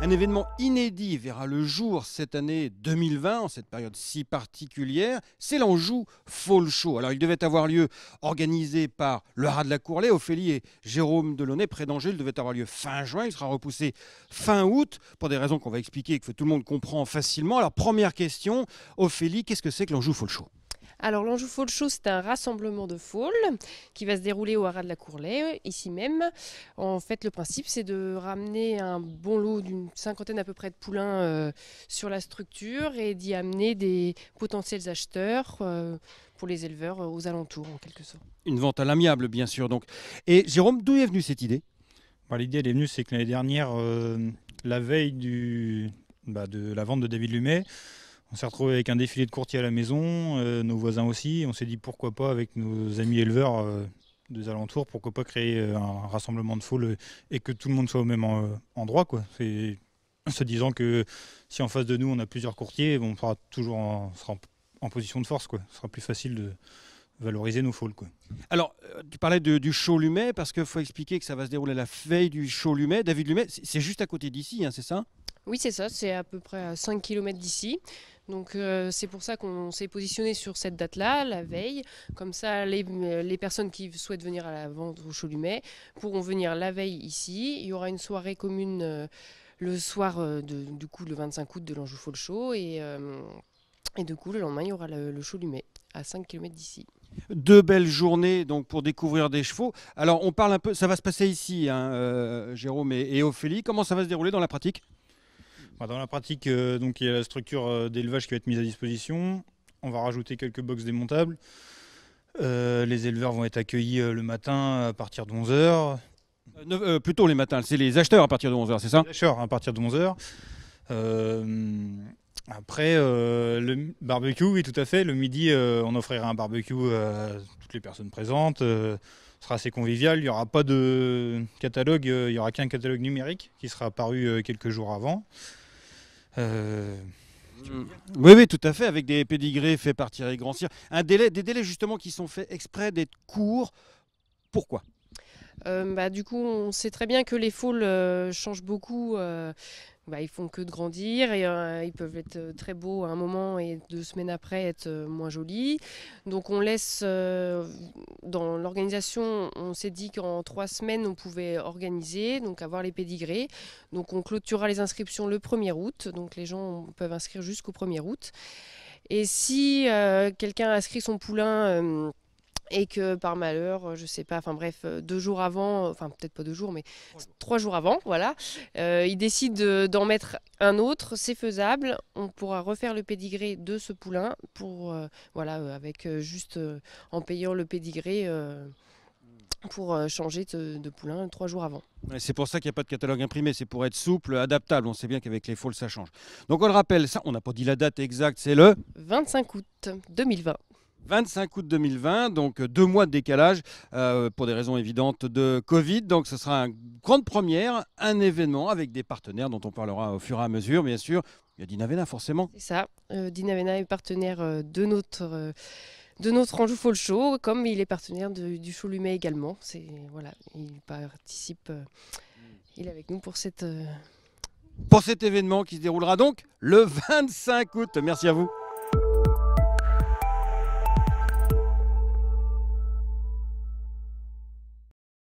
Un événement inédit verra le jour cette année 2020, en cette période si particulière, c'est l'Anjou Fall Show. Alors il devait avoir lieu, organisé par le Rat de la Courlet, Ophélie et Jérôme Delaunay, près d'Angers, il devait avoir lieu fin juin, il sera repoussé fin août, pour des raisons qu'on va expliquer et que tout le monde comprend facilement. Alors première question, Ophélie, qu'est-ce que c'est que l'Anjou Fall Show alors l'Anjou Fall Show, c'est un rassemblement de folles qui va se dérouler au Haras de la Courlet, ici même. En fait, le principe, c'est de ramener un bon lot d'une cinquantaine à peu près de poulains euh, sur la structure et d'y amener des potentiels acheteurs. Euh, pour les éleveurs euh, aux alentours, en quelque sorte. Une vente à l'amiable, bien sûr. Donc. Et Jérôme, d'où est venue cette idée bah, L'idée, elle est venue, c'est que l'année dernière, la veille du, bah, de la vente de David Lumet, on s'est retrouvé avec un défilé de courtiers à la maison, euh, nos voisins aussi. On s'est dit pourquoi pas avec nos amis éleveurs euh, des alentours, pourquoi pas créer euh, un rassemblement de foules et que tout le monde soit au même endroit, quoi. C'est en se disant que si en face de nous on a plusieurs courtiers, on sera toujours en, position de force, quoi. Ce sera plus facile de, valoriser nos foules. Quoi. Alors, tu parlais du chaud Lumet, parce qu'il faut expliquer que ça va se dérouler la veille du chaud Lumet. David Lumet, c'est juste à côté d'ici, hein, c'est ça Oui, c'est ça, c'est à peu près 5 km d'ici. Donc euh, c'est pour ça qu'on s'est positionné sur cette date-là, la mmh. veille. Comme ça, euh, les, personnes qui souhaitent venir à la vente au Cholumet pourront venir la veille ici. Il y aura une soirée commune euh, le soir du coup le 25 août de l'Anjou Folchot et, et du coup le lendemain il y aura le, Cholumet à 5 km d'ici. Deux belles journées donc pour découvrir des chevaux. Alors on parle un peu, ça va se passer ici, hein, Jérôme et, et Ophélie. Comment ça va se dérouler dans la pratique bah, dans la pratique, euh, donc, il y a la structure euh, d'élevage qui va être mise à disposition. On va rajouter quelques boxes démontables. Euh, les éleveurs vont être accueillis le matin à partir de 11h. plutôt les matins, c'est les acheteurs à partir de 11h, c'est ça Les acheteurs hein, à partir de 11h. après, le barbecue, oui, tout à fait. Le midi, on offrira un barbecue à toutes les personnes présentes. ce sera assez convivial. Il n'y aura pas de catalogue, il n'y aura qu'un catalogue numérique qui sera apparu quelques jours avant. Euh, oui, oui, tout à fait, avec des pédigrés faits partir et grandir. Un délai, des délais justement qui sont faits exprès d'être courts. Pourquoi euh, bah, du coup, on sait très bien que les foules euh, changent beaucoup bah, ils font que de grandir et euh, ils peuvent être euh, très beaux à un moment et deux semaines après être euh, moins jolis. Donc on laisse dans l'organisation, on s'est dit qu'en trois semaines on pouvait organiser, donc avoir les pédigrés. Donc on clôturera les inscriptions le 1er août, donc les gens peuvent inscrire jusqu'au 1er août. Et si quelqu'un inscrit son poulain et que par malheur, je sais pas, enfin bref, euh, deux jours avant, enfin peut-être pas deux jours, mais trois jours, avant, voilà, euh, il décide d'en mettre un autre, c'est faisable, on pourra refaire le pédigré de ce poulain pour, euh, voilà, avec juste en payant le pédigré pour changer de, poulain trois jours avant. C'est pour ça qu'il n'y a pas de catalogue imprimé, c'est pour être souple, adaptable. On sait bien qu'avec les foules, ça change. Donc on le rappelle, ça, on n'a pas dit la date exacte, c'est le 25 août 2020. 25 août 2020, donc deux mois de décalage euh, pour des raisons évidentes de Covid. Donc ce sera une grande première, un événement avec des partenaires dont on parlera au fur et à mesure, bien sûr. Il y a Dinavena forcément. C'est ça, euh, Dinavena est partenaire euh, de notre... Euh, de notre Anjou Fall Show, comme il est partenaire du show Lumet également. C'est voilà, il participe, il est avec nous pour cette pour cet événement qui se déroulera donc le 25 août. Merci à vous.